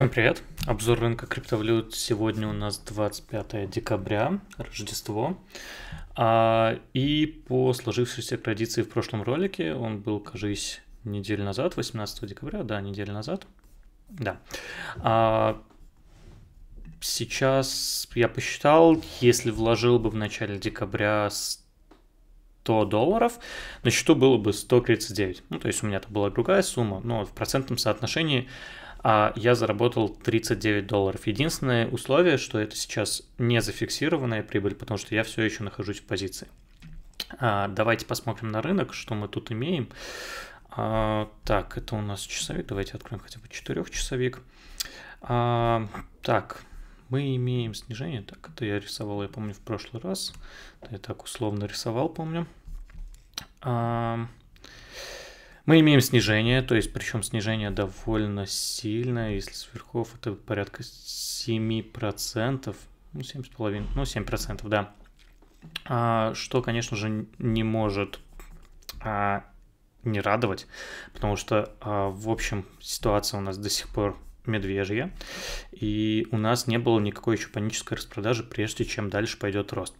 Всем привет! Обзор рынка криптовалют. Сегодня у нас 25 декабря, Рождество. А, и по сложившейся традиции в прошлом ролике, он был, кажись, неделю назад, 18 декабря, да, неделю назад. Да. А, сейчас я посчитал, если вложил бы в начале декабря 100 долларов, на счету было бы 139. Ну, то есть у меня это была другая сумма, но в процентном соотношении а я заработал 39 долларов. Единственное условие, что это сейчас не зафиксированная прибыль, потому что я все еще нахожусь в позиции. А, давайте посмотрим на рынок, что мы тут имеем. А, так, это у нас часовик. Давайте откроем хотя бы четырехчасовик. А, так, мы имеем снижение. Так, это я рисовал, я помню, в прошлый раз. я так условно рисовал, помню. Мы имеем снижение, то есть причем снижение довольно сильное, если сверхов это порядка 7%, ну 7,5%, ну 7%, да. А, что, конечно же, не может а, не радовать, потому что, а, в общем, ситуация у нас до сих пор медвежья, и у нас не было никакой еще панической распродажи, прежде чем дальше пойдет рост.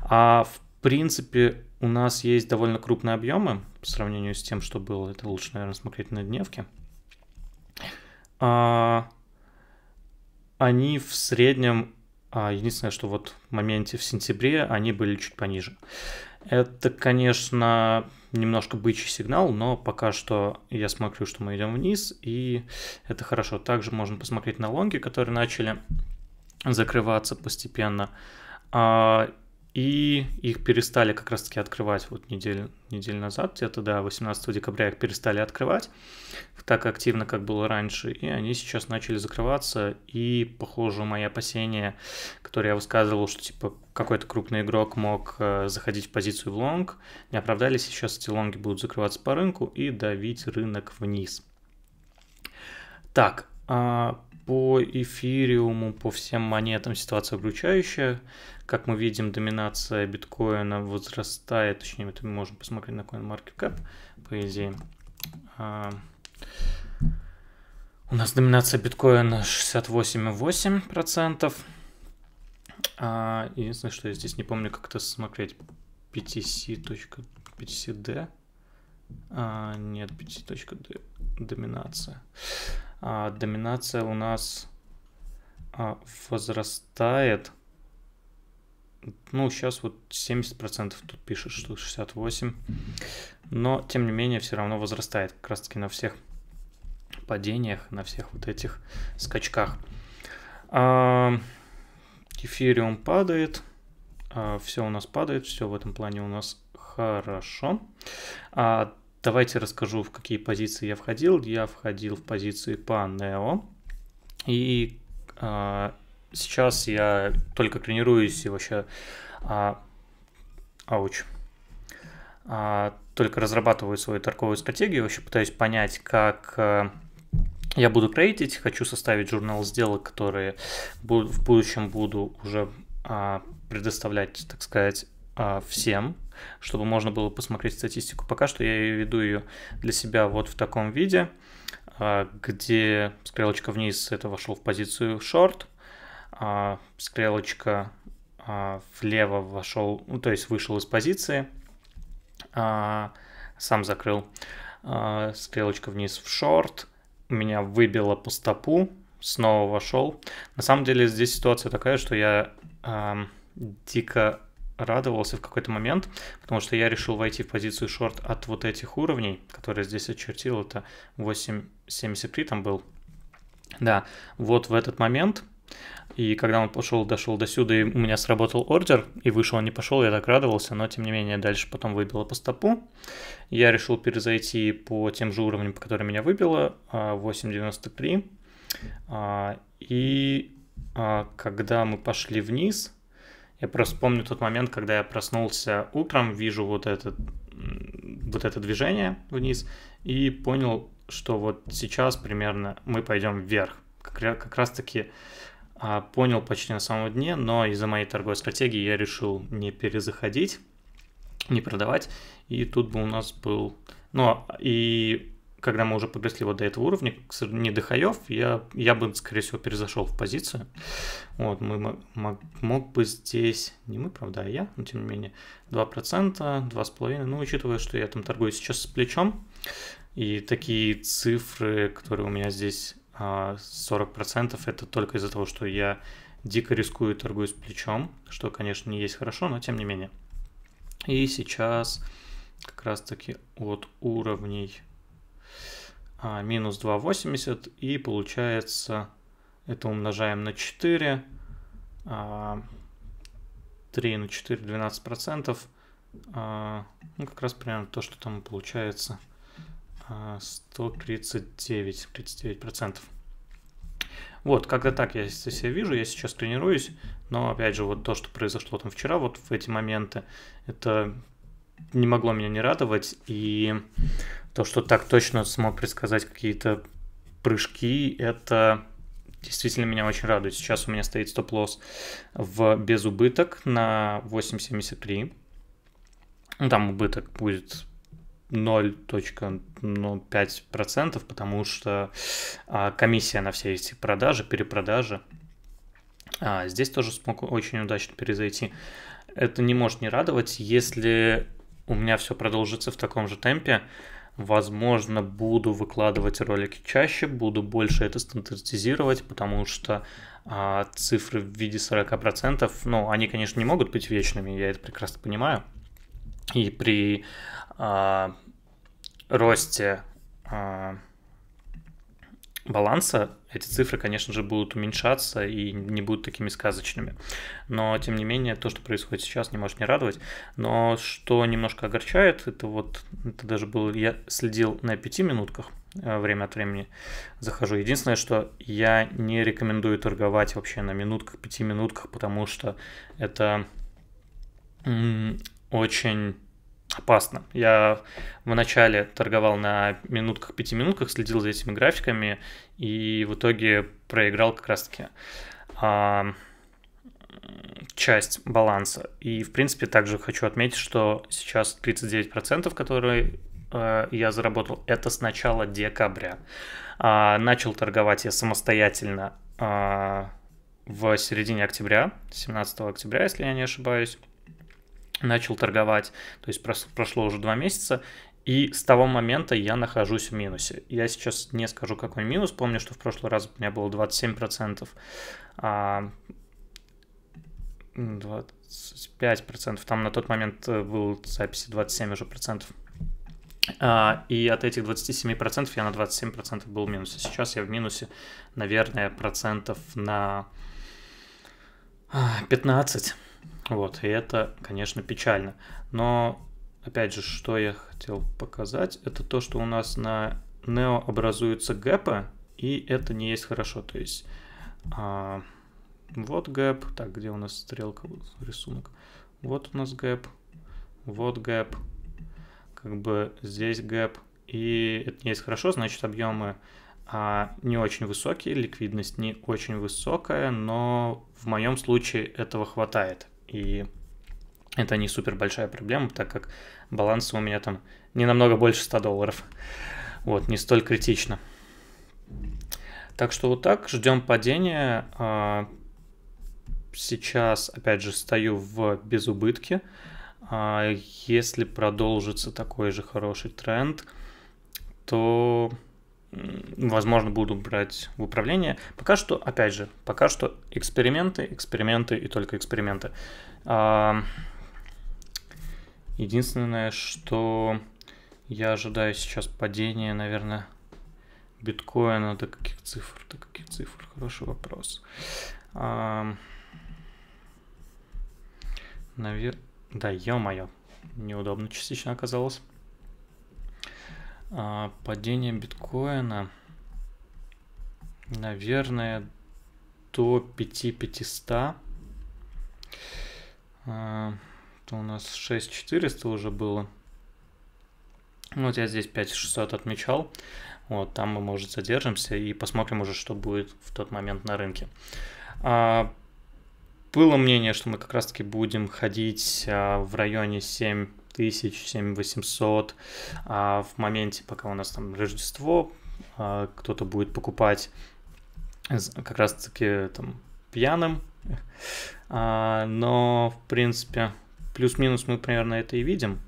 А в принципе, у нас есть довольно крупные объемы по сравнению с тем, что было. Это лучше, наверное, смотреть на дневке. А, они в среднем, а, единственное, что вот в моменте в сентябре они были чуть пониже. Это, конечно, немножко бычий сигнал, но пока что я смотрю, что мы идем вниз, и это хорошо. Также можно посмотреть на лонги, которые начали закрываться постепенно. А, и их перестали как раз-таки открывать вот неделю, неделю назад, где-то, да, 18 декабря их перестали открывать так активно, как было раньше, и они сейчас начали закрываться, и, похоже, мои опасения, которые я высказывал, что, типа, какой-то крупный игрок мог э, заходить в позицию в лонг, не оправдались, и сейчас эти лонги будут закрываться по рынку и давить рынок вниз. Так, а, по эфириуму, по всем монетам ситуация угручающая. Как мы видим, доминация биткоина возрастает, точнее, это мы можем посмотреть на CoinMarketCap, по идее. А, у нас доминация биткоина 68,8%. А, единственное, что я здесь не помню, как это смотреть. PTC.PTCD. А, нет, PTC.D. Доминация. А, доминация у нас а, возрастает. Ну, сейчас вот 70% тут пишет, что 68. Но, тем не менее, все равно возрастает как раз-таки на всех падениях, на всех вот этих скачках. А, эфириум падает. Все у нас падает, все в этом плане у нас хорошо. Давайте расскажу, в какие позиции я входил. Я входил в позиции по Neo. И а, сейчас я только тренируюсь и вообще... А, ауч. А, только разрабатываю свою торговую стратегию, вообще пытаюсь понять, как а, я буду креатить, хочу составить журнал сделок, которые буд- в будущем буду уже а, предоставлять, так сказать, а, всем чтобы можно было посмотреть статистику. Пока что я веду ее для себя вот в таком виде, а, где стрелочка вниз, это вошло в позицию short, а, стрелочка а, влево вошел, ну, то есть вышел из позиции, сам закрыл, стрелочка вниз в шорт, меня выбило по стопу, снова вошел. На самом деле здесь ситуация такая, что я дико радовался в какой-то момент, потому что я решил войти в позицию шорт от вот этих уровней, которые здесь очертил, это 8.73 там был. Да, вот в этот момент, и когда он пошел, дошел до сюда, и у меня сработал ордер, и вышел не пошел, я так радовался, но тем не менее дальше потом выбило по стопу. Я решил перезайти по тем же уровням, по которым меня выбило, 8.93. А, а, и а, когда мы пошли вниз, я просто помню тот момент, когда я проснулся утром, вижу вот этот вот это движение вниз и понял, что вот сейчас примерно мы пойдем вверх. Как, как раз таки а, понял почти на самом дне, но из-за моей торговой стратегии я решил не перезаходить, не продавать. И тут бы у нас был... Ну, а, и когда мы уже подросли вот до этого уровня, не до хаев, я, я бы, скорее всего, перезашел в позицию. Вот, мы мог, мог бы здесь, не мы, правда, а я, но тем не менее, 2%, 2,5%. Ну, учитывая, что я там торгую сейчас с плечом, и такие цифры, которые у меня здесь 40%, а, это только из-за того, что я дико рискую и торгую с плечом, что, конечно, не есть хорошо, но тем не менее. И сейчас как раз-таки от уровней а, минус 2,80 и получается это умножаем на 4, а, 3 на 4, 12 процентов, а, ну как раз примерно то, что там получается 139, а, 39 процентов. Вот, когда так я себя вижу, я сейчас тренируюсь, но опять же, вот то, что произошло там вчера, вот в эти моменты, это не могло меня не радовать, и то, что так точно смог предсказать какие-то прыжки, это действительно меня очень радует. Сейчас у меня стоит стоп-лосс в без убыток на 8.73. Ну, там убыток будет 0.05%, потому что а, комиссия на все эти продажи, перепродажи. А, здесь тоже смог очень удачно перезайти. Это не может не радовать, если у меня все продолжится в таком же темпе. Возможно, буду выкладывать ролики чаще, буду больше это стандартизировать, потому что а, цифры в виде 40%, ну, они, конечно, не могут быть вечными, я это прекрасно понимаю. И при а, росте а, баланса эти цифры, конечно же, будут уменьшаться и не будут такими сказочными. Но, тем не менее, то, что происходит сейчас, не может не радовать. Но что немножко огорчает, это вот, это даже было, я следил на пяти минутках, э, время от времени захожу. Единственное, что я не рекомендую торговать вообще на минутках, пяти минутках, потому что это очень опасно. Я вначале торговал на минутках, пяти минутках, следил за этими графиками и в итоге проиграл как раз-таки а, часть баланса. И, в принципе, также хочу отметить, что сейчас 39%, которые а, я заработал, это с начала декабря. А, начал торговать я самостоятельно а, в середине октября, 17 октября, если я не ошибаюсь начал торговать, то есть прошло уже два месяца, и с того момента я нахожусь в минусе. Я сейчас не скажу, какой минус, помню, что в прошлый раз у меня было 27%, а 25%, там на тот момент э, был записи 27 уже процентов. А, и от этих 27% я на 27% был в минусе. Сейчас я в минусе, наверное, процентов на 15%. А, вот, и это, конечно, печально. Но, опять же, что я хотел показать, это то, что у нас на Neo образуются гэпы, и это не есть хорошо. То есть, а, вот гэп, так, где у нас стрелка, рисунок. Вот у нас гэп, вот гэп, как бы здесь гэп. И это не есть хорошо, значит, объемы а, не очень высокие, ликвидность не очень высокая, но в моем случае этого хватает. И это не супер большая проблема, так как баланс у меня там не намного больше 100 долларов. Вот, не столь критично. Так что вот так, ждем падения. А, сейчас, опять же, стою в безубытке. А, если продолжится такой же хороший тренд, то возможно, буду брать в управление. Пока что, опять же, пока что эксперименты, эксперименты и только эксперименты. А, единственное, что я ожидаю сейчас падения, наверное, биткоина до каких цифр? До каких цифр? Хороший вопрос. А, навер... Да, ё-моё, неудобно частично оказалось. А, падение биткоина, наверное, до 5500. А, то у нас 6400 уже было. Вот я здесь 5600 отмечал. Вот, там мы, может, задержимся и посмотрим уже, что будет в тот момент на рынке. А, было мнение, что мы как раз-таки будем ходить а, в районе 7 тысяч, 7 800. А в моменте, пока у нас там Рождество, а, кто-то будет покупать как раз-таки там пьяным. А, но, в принципе, плюс-минус мы примерно это и видим,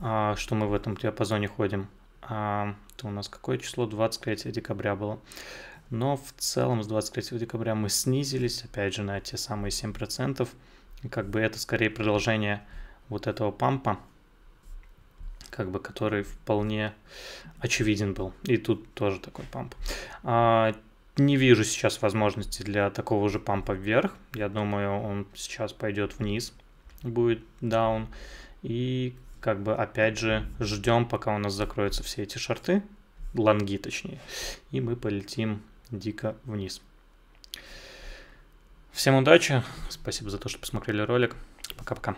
а, что мы в этом диапазоне ходим. Это у нас какое число? 23 декабря было. Но в целом с 23 декабря мы снизились, опять же, на те самые 7%. Как бы это скорее продолжение вот этого пампа, как бы который вполне очевиден был. И тут тоже такой памп. А, не вижу сейчас возможности для такого же пампа вверх. Я думаю, он сейчас пойдет вниз, будет down, И как бы опять же ждем, пока у нас закроются все эти шорты, лонги точнее, и мы полетим дико вниз. Всем удачи, спасибо за то, что посмотрели ролик. Пока-пока.